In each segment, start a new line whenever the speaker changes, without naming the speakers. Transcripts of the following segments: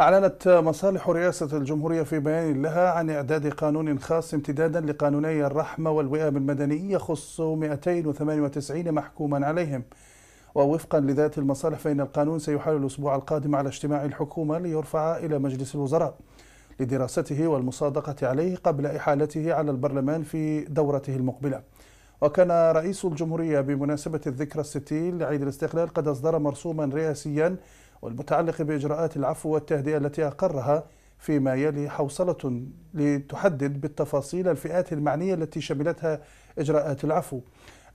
أعلنت مصالح رئاسة الجمهورية في بيان لها عن إعداد قانون خاص امتدادا لقانوني الرحمة والوئام المدني يخص 298 محكوما عليهم ووفقا لذات المصالح فإن القانون سيحال الأسبوع القادم على اجتماع الحكومة ليرفع إلى مجلس الوزراء لدراسته والمصادقة عليه قبل إحالته على البرلمان في دورته المقبلة وكان رئيس الجمهورية بمناسبة الذكرى الستين لعيد الاستقلال قد أصدر مرسوما رئاسيا والمتعلقة بإجراءات العفو والتهدئة التي أقرها فيما يلي حوصلة لتحدد بالتفاصيل الفئات المعنية التي شملتها إجراءات العفو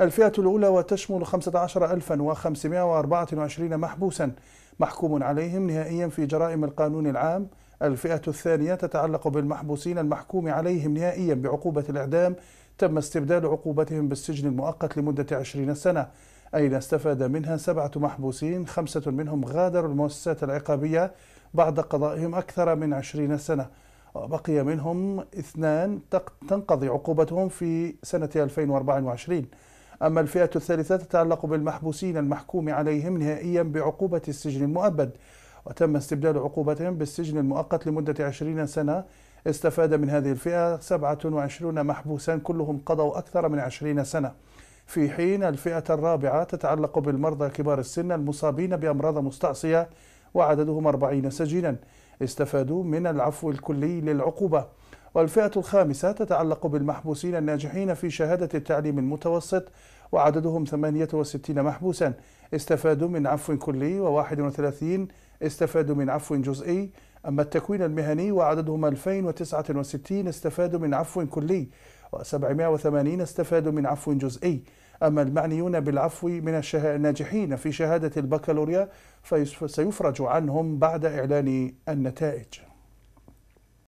الفئة الأولى وتشمل 15524 محبوسا محكوم عليهم نهائيا في جرائم القانون العام الفئة الثانية تتعلق بالمحبوسين المحكوم عليهم نهائيا بعقوبة الإعدام تم استبدال عقوبتهم بالسجن المؤقت لمدة 20 سنة أين استفاد منها سبعة محبوسين خمسة منهم غادروا المؤسسات العقابية بعد قضائهم أكثر من عشرين سنة وبقي منهم اثنان تنقضي عقوبتهم في سنة 2024 أما الفئة الثالثة تتعلق بالمحبوسين المحكوم عليهم نهائيا بعقوبة السجن المؤبد وتم استبدال عقوبتهم بالسجن المؤقت لمدة 20 سنة استفاد من هذه الفئة 27 محبوسا كلهم قضوا أكثر من 20 سنة في حين الفئة الرابعة تتعلق بالمرضى كبار السن المصابين بأمراض مستعصية وعددهم 40 سجينا استفادوا من العفو الكلي للعقوبة والفئة الخامسة تتعلق بالمحبوسين الناجحين في شهادة التعليم المتوسط وعددهم 68 محبوسا استفادوا من عفو كلي و31 استفادوا من عفو جزئي أما التكوين المهني وعددهم 2069 استفادوا من عفو كلي و780 استفادوا من عفو جزئي أما المعنيون بالعفو من الشه... الناجحين في شهادة البكالوريا فسيفرج عنهم بعد إعلان النتائج